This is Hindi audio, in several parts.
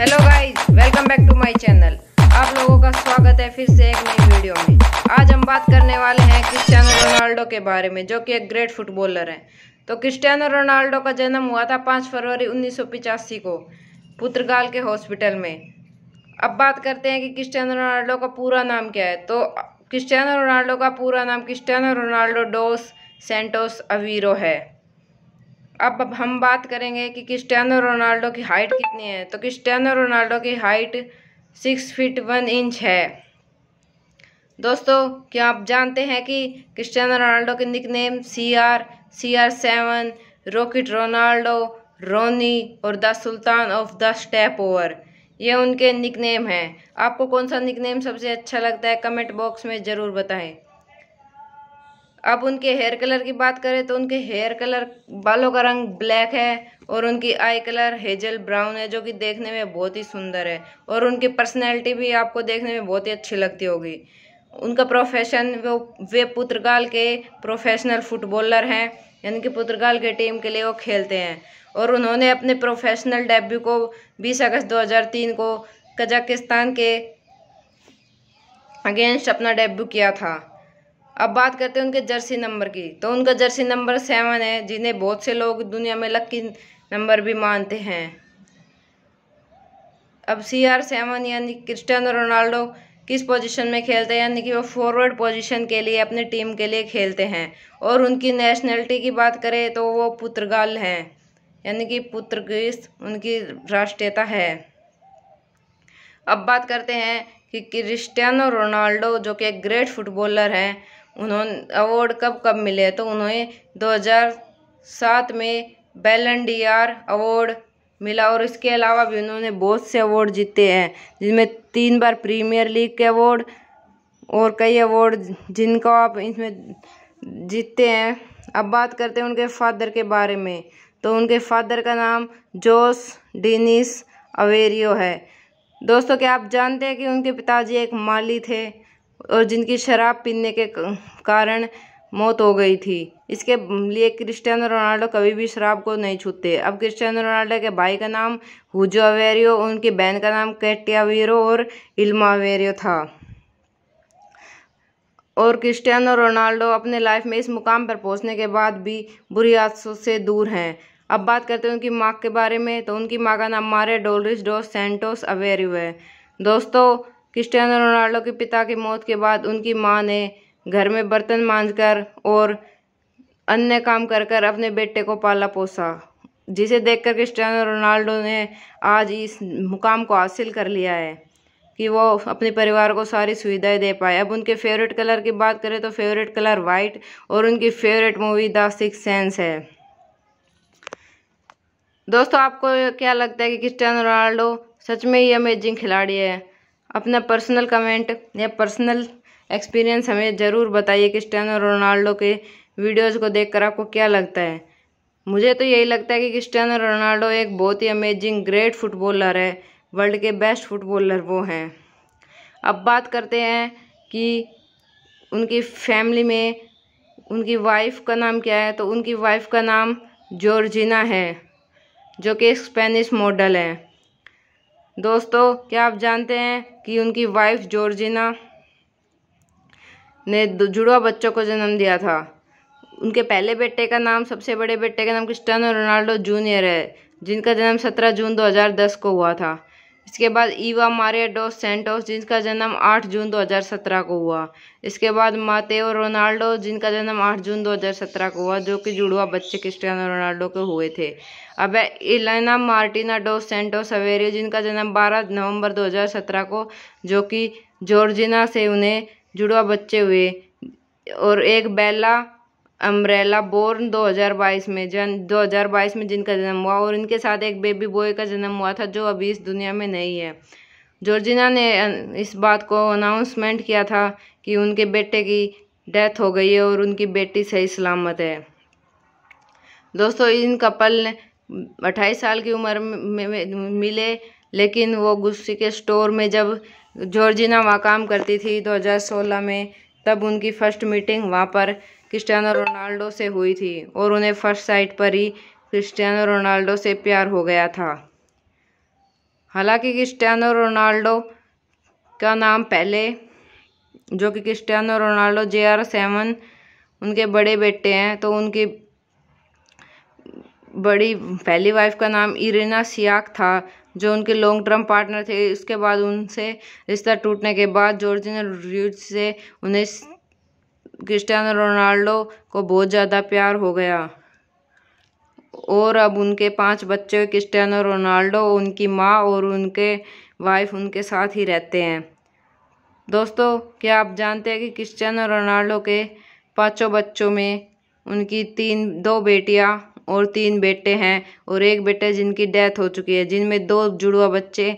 hello guys welcome back to my channel आप लोगों का स्वागत है फिर से एक नई वीडियो में आज हम बात करने वाले हैं क्रिस्टियानो रोनाल्डो के बारे में जो कि एक ग्रेट फुटबॉलर हैं तो क्रिस्टियानो रोनाल्डो का जन्म हुआ था पाँच फरवरी उन्नीस को पुत्रगाल के हॉस्पिटल में अब बात करते हैं कि क्रिस्टियानो रोनाल्डो का पूरा नाम क्या है तो क्रिस्टियानो रोनाल्डो का पूरा नाम Cristiano Ronaldo dos Santos Aveiro है अब अब हम बात करेंगे कि क्रिस्टियानो रोनाल्डो की हाइट कितनी है तो क्रिस्टियानो रोनाल्डो की height six feet one inch है दोस्तों क्या आप जानते हैं कि क्रिस्टियानो रोनाल्डो के nickname C R C R seven rocket Ronaldo Ronnie और the sultan of the step over ये उनके निकनेम हैं आपको कौन सा निकनेम सबसे अच्छा लगता है कमेंट बॉक्स में ज़रूर बताएं अब उनके हेयर कलर की बात करें तो उनके हेयर कलर बालों का रंग ब्लैक है और उनकी आई कलर हेजल ब्राउन है जो कि देखने में बहुत ही सुंदर है और उनकी पर्सनैलिटी भी आपको देखने में बहुत ही अच्छी लगती होगी उनका प्रोफेशन वो वे पुत्रकाल के प्रोफेशनल फुटबॉलर हैं यानी कि पुत्रकाल के टीम के लिए वो खेलते हैं और उन्होंने अपने प्रोफेशनल डेब्यू को 20 अगस्त 2003 को कजाकिस्तान के अगेंस्ट अपना डेब्यू किया था अब बात करते हैं उनके जर्सी नंबर की तो उनका जर्सी नंबर सेवन है जिन्हें बहुत से लोग दुनिया में लक्की नंबर भी मानते हैं अब सी आर सेवन यानी क्रिस्टियानो रोनाल्डो किस पोजीशन में खेलते हैं यानी कि वो फॉरवर्ड पोजीशन के लिए अपनी टीम के लिए खेलते हैं और उनकी नेशनैलिटी की बात करें तो वो पुर्तगाल हैं यानी कि पुर्तगीज उनकी राष्ट्रीयता है अब बात करते हैं कि क्रिस्टियानो रोनाल्डो जो कि एक ग्रेट फुटबॉलर हैं उन्होंने अवार्ड कब कब मिले तो उन्हें 2007 में बैलन डी आर अवार्ड मिला और इसके अलावा भी उन्होंने बहुत से अवार्ड जीते हैं जिनमें तीन बार प्रीमियर लीग के अवार्ड और कई अवार्ड जिनको आप इसमें जीतते हैं अब बात करते हैं उनके फादर के बारे में तो उनके फादर का नाम जोस डेनिस अवेरियो है दोस्तों क्या आप जानते हैं कि उनके पिताजी एक माली थे और जिनकी शराब पीने के कारण मौत हो गई थी इसके लिए क्रिस्टियानो रोनाल्डो कभी भी शराब को नहीं छूते अब क्रिस्टियानो रोनाल्डो के भाई का नाम हुजो अवेरियो उनकी बहन का नाम कैटियावेरो और इल्मा अवेरियो था और क्रिस्टियानो रोनाल्डो अपने लाइफ में इस मुकाम पर पहुंचने के बाद भी बुरी आदतों से दूर हैं अब बात करते हैं उनकी माँ के बारे में तो उनकी माँ का नाम मारे डोलरिस डो सेंटोस अवेरियो है दोस्तों क्रिस्टियानो रोनाल्डो के पिता की मौत के बाद उनकी मां ने घर में बर्तन कर और अन्य काम कर कर अपने बेटे को पाला पोसा जिसे देखकर क्रिस्टियानो रोनाल्डो ने आज इस मुकाम को हासिल कर लिया है कि वो अपने परिवार को सारी सुविधाएं दे पाए अब उनके फेवरेट कलर की बात करें तो फेवरेट कलर वाइट और उनकी favourite movie the six sense है दोस्तों आपको क्या लगता है कि क्रिस्टियानो रोनाल्डो सच में ही अमेजिंग खिलाड़ी है अपना पर्सनल कमेंट या पर्सनल एक्सपीरियंस हमें ज़रूर बताइए क्रिस्टियानो रोनाल्डो के वीडियोस को देखकर आपको क्या लगता है मुझे तो यही लगता है कि क्रिस्टियानो रोनाल्डो एक बहुत ही अमेजिंग ग्रेट फुटबॉलर है वर्ल्ड के बेस्ट फुटबॉलर वो हैं अब बात करते हैं कि उनकी फैमिली में उनकी वाइफ का नाम क्या है तो उनकी वाइफ का नाम जॉर्जिना है जो कि स्पेनिश मॉडल है दोस्तों क्या आप जानते हैं कि उनकी वाइफ जॉर्जिना ने जुड़वा बच्चों को जन्म दिया था उनके पहले बेटे का नाम सबसे बड़े बेटे का नाम क्रिस्टियानो रोनाल्डो जूनियर है जिनका जन्म 17 जून 2010 को हुआ था इसके बाद ईवा मारिया डो सेंटोस जिनका जन्म 8 जून 2017 को हुआ इसके बाद मातेओ रोनाल्डो जिनका जन्म 8 जून 2017 को हुआ जो कि जुड़वा बच्चे क्रिस्टियानो रोनाल्डो के हुए थे अब Elena Martina do Santos Aveiro जिनका जन्म 12 नवंबर 2017 को जो कि जॉर्जिना से उन्हें जुड़वा बच्चे हुए और एक बेला अम्ब्रेला बोर्न 2022 में जन 2022 में जिनका जन्म हुआ और इनके साथ एक बेबी बॉय का जन्म हुआ था जो अभी इस दुनिया में नहीं है जॉर्जिना ने इस बात को अनाउंसमेंट किया था कि उनके बेटे की डेथ हो गई है और उनकी बेटी सही सलामत है दोस्तों इन कपल ने अट्ठाईस साल की उम्र में मिले लेकिन वो गुस्से के स्टोर में जब जॉर्जिना वहाँ काम करती थी 2016 में तब उनकी फ़र्स्ट मीटिंग वहाँ पर क्रिस्टियानो रोनाल्डो से हुई थी और उन्हें फर्स्ट साइट पर ही क्रिस्टियानो रोनाल्डो से प्यार हो गया था हालांकि क्रिस्टियानो रोनाल्डो का नाम पहले जो कि Cristiano Ronaldo J R seven उनके बड़े बेटे हैं तो उनकी बड़ी पहली वाइफ का नाम इरेना सियाक था जो उनके लॉन्ग टर्म पार्टनर थे उसके बाद उनसे रिश्ता टूटने के बाद जॉर्जिना रूज से उन्हें क्रिस्टियानो रोनाल्डो को बहुत ज़्यादा प्यार हो गया और अब उनके पांच बच्चे क्रिस्टियानो रोनाल्डो उनकी माँ और उनके वाइफ उनके साथ ही रहते हैं दोस्तों क्या आप जानते हैं कि क्रिस्टियानो रोनाल्डो के पांचों बच्चों में उनकी तीन दो बेटियाँ और तीन बेटे हैं और एक बेटे जिनकी डेथ हो चुकी है जिनमें दो जुड़वा बच्चे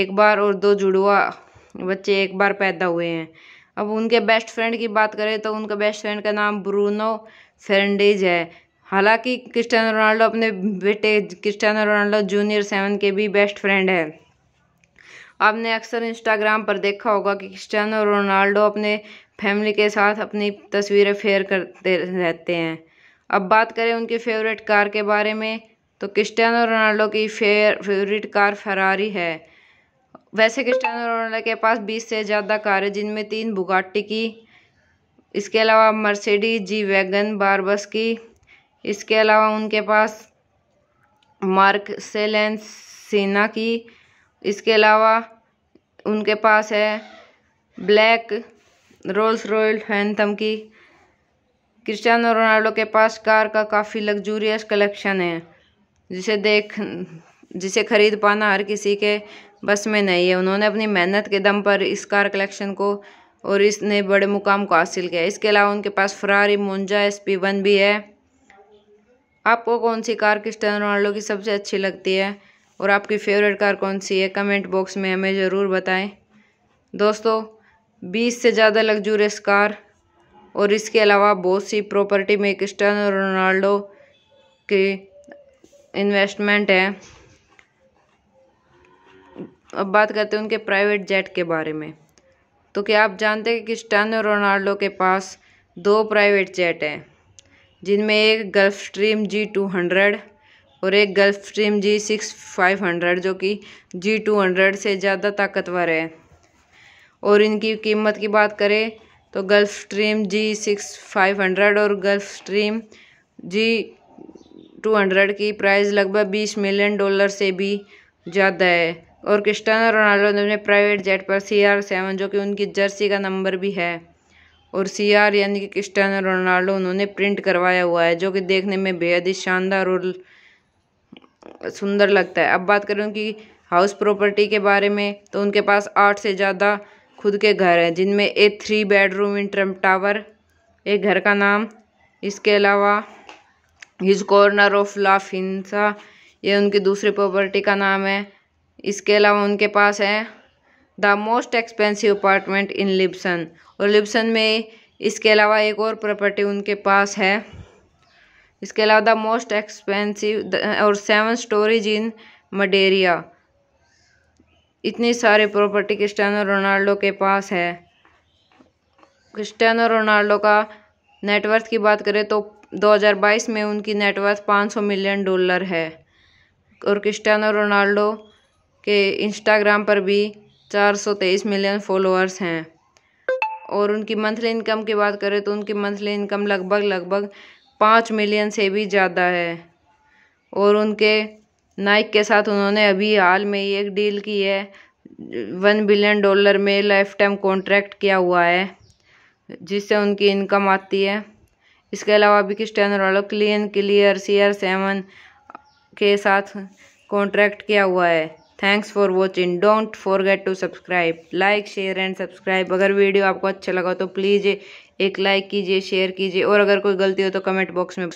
एक बार और दो जुड़वा बच्चे एक बार पैदा हुए हैं अब उनके बेस्ट फ्रेंड की बात करें तो उनका बेस्ट फ्रेंड का नाम ब्रूनो फेरडेज है हालांकि क्रिस्टियानो रोनाल्डो अपने बेटे क्रिस्टियानो रोनाल्डो जूनियर सेवन के भी बेस्ट फ्रेंड है आपने अक्सर इंस्टाग्राम पर देखा होगा कि क्रिस्टियानो रोनाल्डो अपने फैमिली के साथ अपनी तस्वीरें फेयर करते रहते हैं अब बात करें उनकी फेवरेट कार के बारे में तो क्रिस्टियानो रोनाल्डो की फेयर फेवरेट कार फरारी है वैसे क्रिस्टानो रोनाल्डो के पास 20 से ज़्यादा कार है जिनमें तीन बुगाटी की इसके अलावा मर्सिडीज जी वैगन बारबस की इसके अलावा उनके पास मार्क सेलेंस सेना की इसके अलावा उनके पास है ब्लैक रोल्स रॉयल फैंथम की क्रिस्टानो रोनाल्डो के पास कार का काफ़ी लग्जूरियस कलेक्शन है जिसे देख जिसे ख़रीद पाना हर किसी के बस में नहीं है उन्होंने अपनी मेहनत के दम पर इस कार कलेक्शन को और इसने बड़े मुकाम को हासिल किया इसके अलावा उनके पास Ferrari Monza S P one भी है आपको कौन सी कार क्रिस्टियानो रोनाल्डो की सबसे अच्छी लगती है और आपकी फेवरेट कार कौन सी है कमेंट बॉक्स में हमें ज़रूर बताएं दोस्तों 20 से ज़्यादा लग्जूरियस कार और इसके अलावा बहुत सी प्रॉपर्टी में क्रिस्टियानो रोनाल्डो की इन्वेस्टमेंट है अब बात करते हैं उनके प्राइवेट जेट के बारे में तो क्या आप जानते हैं कि क्रिस्टानो रोनाल्डो के पास दो प्राइवेट जेट हैं जिनमें एक Gulfstream G two hundred और एक Gulfstream G six five hundred जो कि जी टू हंड्रेड से ज़्यादा ताकतवर है और इनकी कीमत की बात करें तो Gulfstream G six five hundred और Gulfstream G two hundred की प्राइस लगभग बीस मिलियन डॉलर से भी ज़्यादा है और क्रिस्टानो रोनाल्डो ने अपने प्राइवेट जेट पर सी आर सेवन जो कि उनकी जर्सी का नंबर भी है और सी आर यानी कि क्रिस्टानो रोनाल्डो उन्होंने प्रिंट करवाया हुआ है जो कि देखने में बेहद ही शानदार और सुंदर लगता है अब बात करें उनकी हाउस प्रॉपर्टी के बारे में तो उनके पास आठ से ज़्यादा खुद के घर हैं जिनमें एक three bedroom in Trump tower एक घर का नाम इसके अलावा हिज कॉर्नर ऑफ लाफ ये उनकी दूसरी प्रॉपर्टी का नाम है इसके अलावा उनके पास है the most expensive apartment in Lisbon और लिप्सन में इसके अलावा एक और प्रॉपर्टी उनके पास है इसके अलावा द मोस्ट एक्सपेंसिव और सेवन स्टोरीज इन मडेरिया इतनी सारी प्रॉपर्टी क्रिस्टियानो रोनाल्डो के पास है क्रिस्टियानो रोनाल्डो का नेटवर्थ की बात करें तो 2022 में उनकी नेटवर्थ 500 मिलियन डॉलर है और क्रिस्टियानो रोनाल्डो के इंस्टाग्राम पर भी 423 मिलियन फॉलोअर्स हैं और उनकी मंथली इनकम की बात करें तो उनकी मंथली इनकम लगभग लगभग पाँच मिलियन से भी ज़्यादा है और उनके नाइक के साथ उन्होंने अभी हाल में ही एक डील की है वन बिलियन डॉलर में लाइफ टाइम कॉन्ट्रैक्ट किया हुआ है जिससे उनकी इनकम आती है इसके अलावा अभी Cristiano Ronaldo clean clear C R seven के साथ कॉन्ट्रैक्ट किया हुआ है thanks for watching don't forget to subscribe like share and subscribe अगर वीडियो आपको अच्छा लगा तो प्लीज़ एक लाइक कीजिए शेयर कीजिए और अगर कोई गलती हो तो कमेंट बॉक्स में